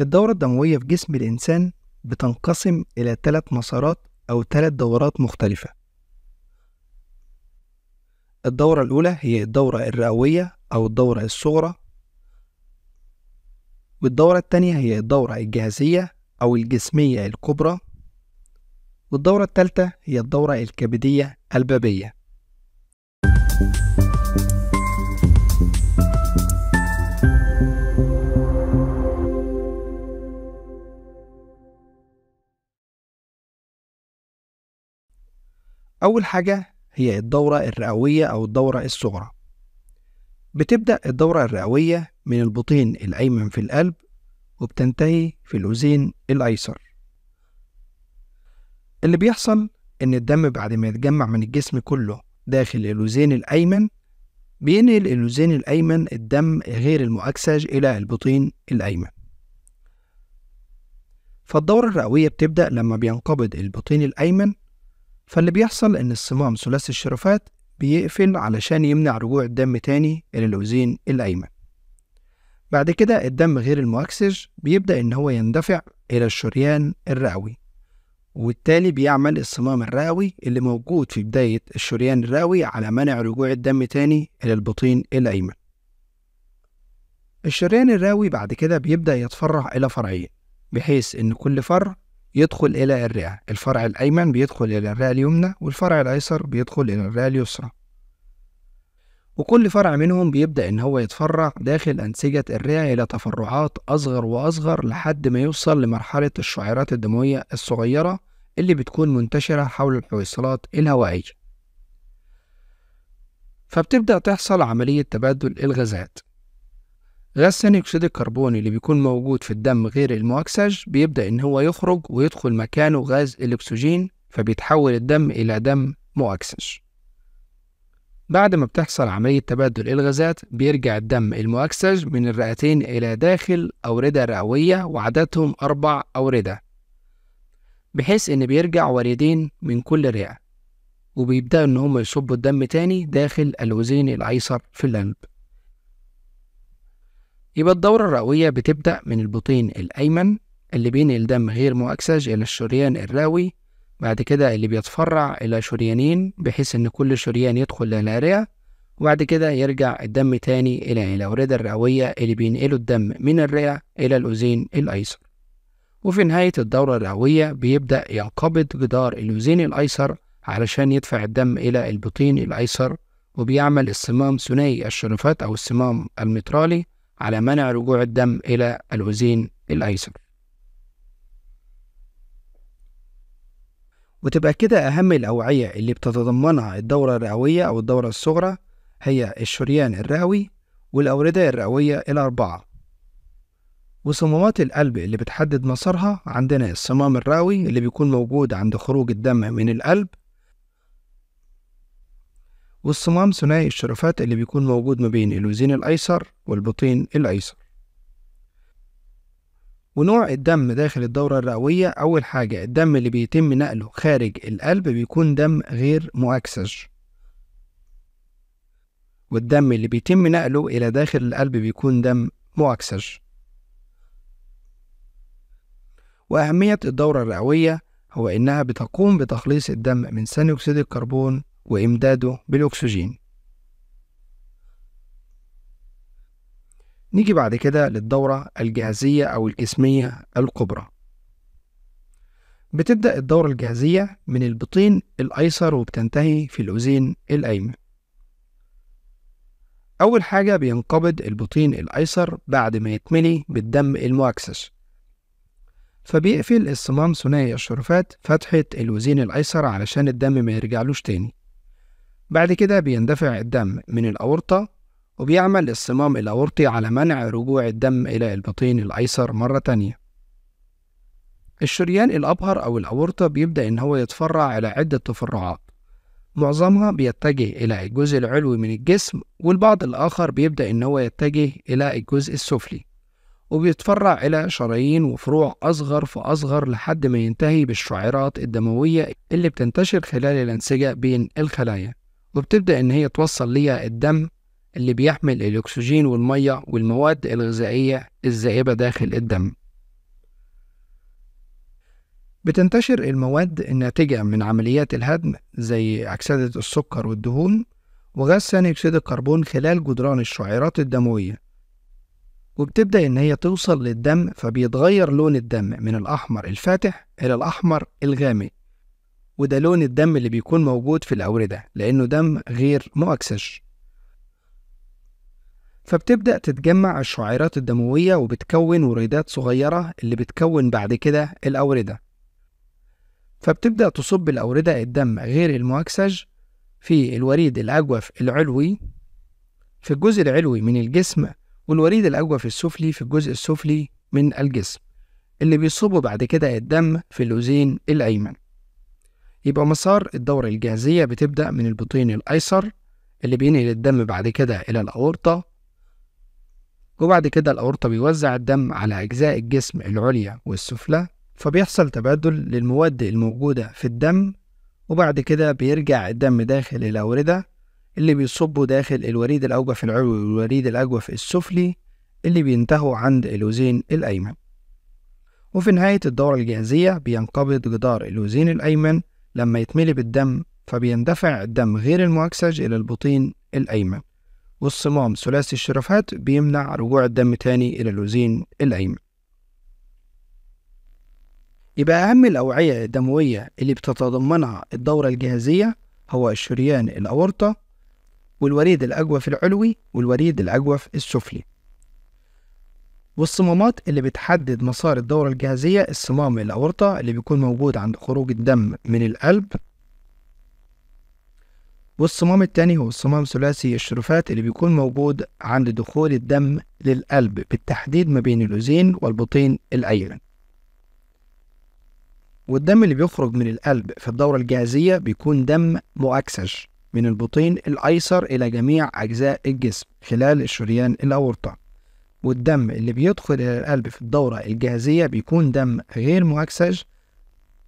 الدورة الدموية في جسم الإنسان بتنقسم إلى ثلاث مسارات أو ثلاث دورات مختلفة الدورة الأولى هي الدورة الرئوية أو الدورة الصغرى والدورة التانية هي الدورة الجهازية أو الجسمية الكبرى والدورة التالتة هي الدورة الكبدية البابية أول حاجة هي الدورة الرئوية أو الدورة الصغرى بتبدأ الدورة الرئوية من البطين الأيمن في القلب وبتنتهي في الأذين الأيسر اللي بيحصل إن الدم بعد ما يتجمع من الجسم كله داخل الأذين الأيمن بينقل الأذين الأيمن الدم غير المؤكسج إلى البطين الأيمن فالدورة الرئوية بتبدأ لما بينقبض البطين الأيمن فاللي بيحصل إن الصمام ثلاثي الشرفات بيقفل علشان يمنع رجوع الدم تاني إلى الأوزين الأيمن بعد كده الدم غير المؤكسج بيبدأ إن هو يندفع إلى الشريان الرئوي وبالتالي بيعمل الصمام الرئوي اللي موجود في بداية الشريان الرئوي على منع رجوع الدم تاني إلى البطين الأيمن الشريان الرئوي بعد كده بيبدأ يتفرع إلى فرعين بحيث إن كل فرع يدخل إلى الرئة الفرع الأيمن بيدخل إلى الرئة اليمنى والفرع الأيسر بيدخل إلى الرئة اليسرى وكل فرع منهم بيبدأ إن هو يتفرع داخل أنسجة الرئة إلى تفرعات أصغر وأصغر لحد ما يوصل لمرحلة الشعيرات الدموية الصغيرة اللي بتكون منتشرة حول الحويصلات الهوائية فبتبدأ تحصل عملية تبادل الغازات غاز ثاني أكسيد الكربون اللي بيكون موجود في الدم غير المؤكسج بيبدأ إن هو يخرج ويدخل مكانه غاز الأكسجين فبيتحول الدم إلى دم مؤكسج بعد ما بتحصل عملية تبادل الغازات بيرجع الدم المؤكسج من الرئتين إلى داخل أوردة رئوية وعددهم أربع أوردة بحيث إن بيرجع وريدين من كل رئة وبيبدأوا إن هم يصبوا الدم تاني داخل الوزين الأيسر في اللنب يبقى الدورة الرئوية بتبدأ من البطين الأيمن اللي بينقل دم غير مؤكسج إلى الشريان الرئوي بعد كده اللي بيتفرع إلى شريانين بحيث إن كل شريان يدخل للأرئة وبعد كده يرجع الدم تاني إلى الأوردة الرئوية اللي بينقلوا الدم من الرئة إلى الأذين الأيسر وفي نهاية الدورة الرئوية بيبدأ ينقبض جدار الأذين الأيسر علشان يدفع الدم إلى البطين الأيسر وبيعمل الصمام ثنائي الشرفات أو الصمام المترالي على منع رجوع الدم إلى الأذين الأيسر وتبقى كده أهم الأوعية اللي بتتضمنها الدورة الرئوية أو الدورة الصغرى هي الشريان الرئوي والأوردة الرئوية الأربعة وصمامات القلب اللي بتحدد مسارها عندنا الصمام الرئوي اللي بيكون موجود عند خروج الدم من القلب والصمام ثنائي الشرفات اللي بيكون موجود ما بين الوزين الأيسر والبطين الأيسر ونوع الدم داخل الدورة الرئوية أول حاجة الدم اللي بيتم نقله خارج القلب بيكون دم غير مؤكسج والدم اللي بيتم نقله إلى داخل القلب بيكون دم مؤكسج وأهمية الدورة الرئوية هو إنها بتقوم بتخليص الدم من ثاني أكسيد الكربون وإمداده بالأكسجين نيجي بعد كده للدورة الجهازية أو الجسمية الكبرى بتبدأ الدورة الجهازية من البطين الأيسر وبتنتهي في الأذين الأيمن أول حاجة بينقبض البطين الأيسر بعد ما يتملي بالدم المعكسش فبيقفل الصمام ثنائي الشرفات فتحة الوزين الأيسر علشان الدم ما يرجعلوش تاني بعد كده بيندفع الدم من الأورطة وبيعمل الصمام الأورطي على منع رجوع الدم إلى البطين الأيسر مرة تانية الشريان الأبهر أو الأورطة بيبدأ إن هو يتفرع على عدة تفرعات معظمها بيتجه إلى الجزء العلوي من الجسم والبعض الآخر بيبدأ إن هو يتجه إلى الجزء السفلي وبيتفرع إلى شرايين وفروع أصغر فأصغر لحد ما ينتهي بالشعيرات الدموية اللي بتنتشر خلال الأنسجة بين الخلايا وبتبدأ إن هي توصل ليا الدم اللي بيحمل الأكسجين والمية والمواد الغذائية الذائبة داخل الدم بتنتشر المواد الناتجة من عمليات الهدم زي أكسدة السكر والدهون وغاز ثاني أكسيد الكربون خلال جدران الشعيرات الدموية وبتبدأ إن هي توصل للدم فبيتغير لون الدم من الأحمر الفاتح إلى الأحمر الغامق وده لون الدم اللي بيكون موجود في الأوردة لأنه دم غير مؤكسج فبتبدأ تتجمع الشعيرات الدموية وبتكون وريدات صغيرة اللي بتكون بعد كده الأوردة فبتبدأ تصب الأوردة الدم غير المؤكسج في الوريد الأجوف العلوي في الجزء العلوي من الجسم والوريد الأجوف السفلي في الجزء السفلي من الجسم اللي بيصبوا بعد كده الدم في اللوزين الأيمن يبقى مسار الدورة الجهازية بتبدأ من البطين الأيسر اللي بينقل الدم بعد كده إلى الأورطة وبعد كده الأورطة بيوزع الدم على أجزاء الجسم العليا والسفلى فبيحصل تبادل للمواد الموجودة في الدم وبعد كده بيرجع الدم داخل الأوردة اللي بيصبوا داخل الوريد الأوجف العلوي والوريد الأجوف السفلي اللي بينتهوا عند الوزين الأيمن وفي نهاية الدورة الجهازية بينقبض جدار الوزين الأيمن لما يتملي بالدم فبيندفع الدم غير المعكسج إلى البطين الأيمن والصمام ثلاثي الشرفات بيمنع رجوع الدم تاني إلى الوزين الأيمن يبقى أهم الأوعية الدموية اللي بتتضمنها الدورة الجهازية هو الشريان الأورطة والوريد الأجوف العلوي والوريد الأجوف السفلي والصمامات اللي بتحدد مسار الدورة الجهازية الصمام الأورطة اللي بيكون موجود عند خروج الدم من القلب والصمام التاني هو الصمام ثلاثي الشرفات اللي بيكون موجود عند دخول الدم للقلب بالتحديد ما بين الأذين والبطين الأيمن والدم اللي بيخرج من القلب في الدورة الجهازية بيكون دم مؤكسج من البطين الأيسر إلى جميع أجزاء الجسم خلال الشريان الأورطة والدم اللي بيدخل إلى القلب في الدورة الجهازية بيكون دم غير مؤكسج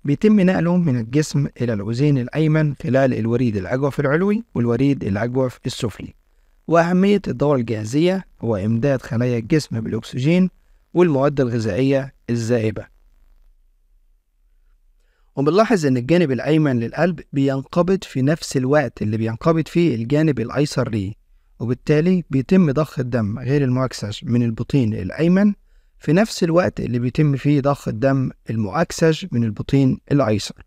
بيتم نقله من الجسم إلى العزين الأيمن خلال الوريد الأجوف العلوي والوريد الأجوف السفلي وأهمية الدورة الجهازية هو إمداد خلايا الجسم بالأكسجين والمواد الغذائية الزائبة وبنلاحظ إن الجانب الأيمن للقلب بينقبض في نفس الوقت اللي بينقبض فيه الجانب الأيسر ليه وبالتالي بيتم ضخ الدم غير المعكسج من البطين الأيمن في نفس الوقت اللي بيتم فيه ضخ الدم المعكسج من البطين الأيسر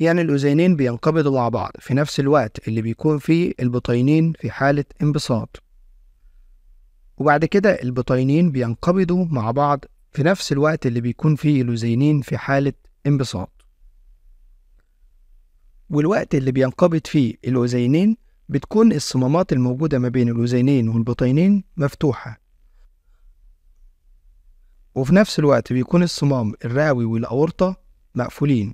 يعني الأذينين بينقبضوا مع بعض في نفس الوقت اللي بيكون فيه البطينين في حالة انبساط وبعد كده البطينين بينقبضوا مع بعض في نفس الوقت اللي بيكون فيه الأذينين في حالة انبساط والوقت اللي بينقبض فيه الأذينين بتكون الصمامات الموجودة ما بين الأذينين والبطينين مفتوحة وفي نفس الوقت بيكون الصمام الرئوي والأورطة مقفولين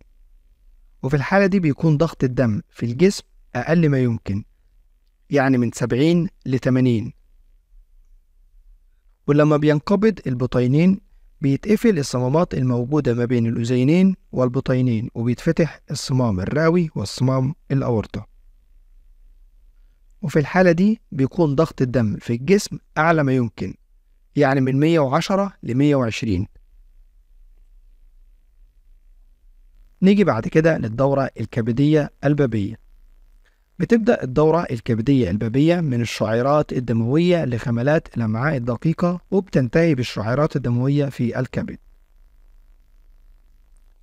وفي الحالة دي بيكون ضغط الدم في الجسم أقل ما يمكن يعني من 70 ل 80 ولما بينقبض البطينين بيتقفل الصمامات الموجودة ما بين الأذينين والبطينين وبيتفتح الصمام الرئوي والصمام الأورطة وفي الحالة دي بيكون ضغط الدم في الجسم أعلى ما يمكن يعني من 110 ل 120 نيجي بعد كده للدورة الكبدية البابية بتبدأ الدورة الكبدية البابية من الشعيرات الدموية لخملات الأمعاء الدقيقة وبتنتهي بالشعيرات الدموية في الكبد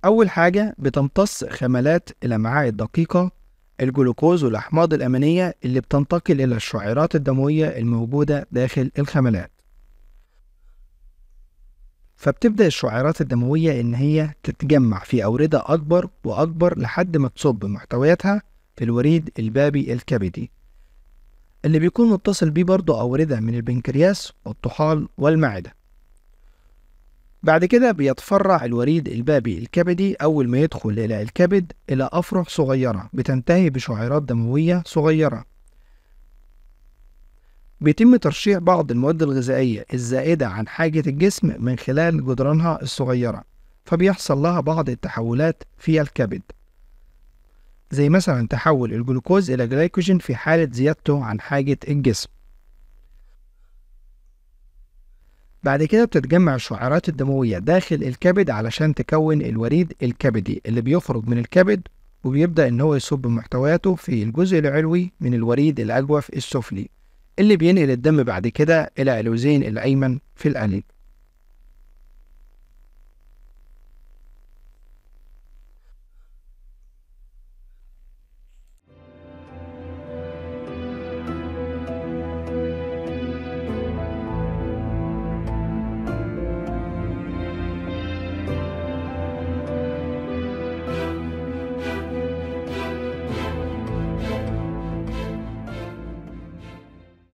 أول حاجة بتمتص خملات الأمعاء الدقيقة الجلوكوز والأحماض الأمينية اللي بتنتقل إلى الشعيرات الدموية الموجودة داخل الخملات فبتبدأ الشعيرات الدموية إن هي تتجمع في أوردة أكبر وأكبر لحد ما تصب محتوياتها في الوريد البابي الكبدي اللي بيكون متصل بيه برضه أوردة من البنكرياس والطحال والمعدة بعد كده بيتفرع الوريد البابي الكبدي أول ما يدخل إلى الكبد إلى أفرح صغيرة بتنتهي بشعيرات دموية صغيرة بيتم ترشيح بعض المواد الغذائية الزائدة عن حاجة الجسم من خلال جدرانها الصغيرة فبيحصل لها بعض التحولات في الكبد زي مثلا تحول الجلوكوز إلى جلايكوجين في حالة زيادته عن حاجة الجسم بعد كده بتتجمع الشعيرات الدموية داخل الكبد علشان تكون الوريد الكبدي اللي بيخرج من الكبد وبيبدأ إن هو يصب محتوياته في الجزء العلوي من الوريد الأجوف السفلي اللي بينقل الدم بعد كده إلى الوزين الأيمن في القلب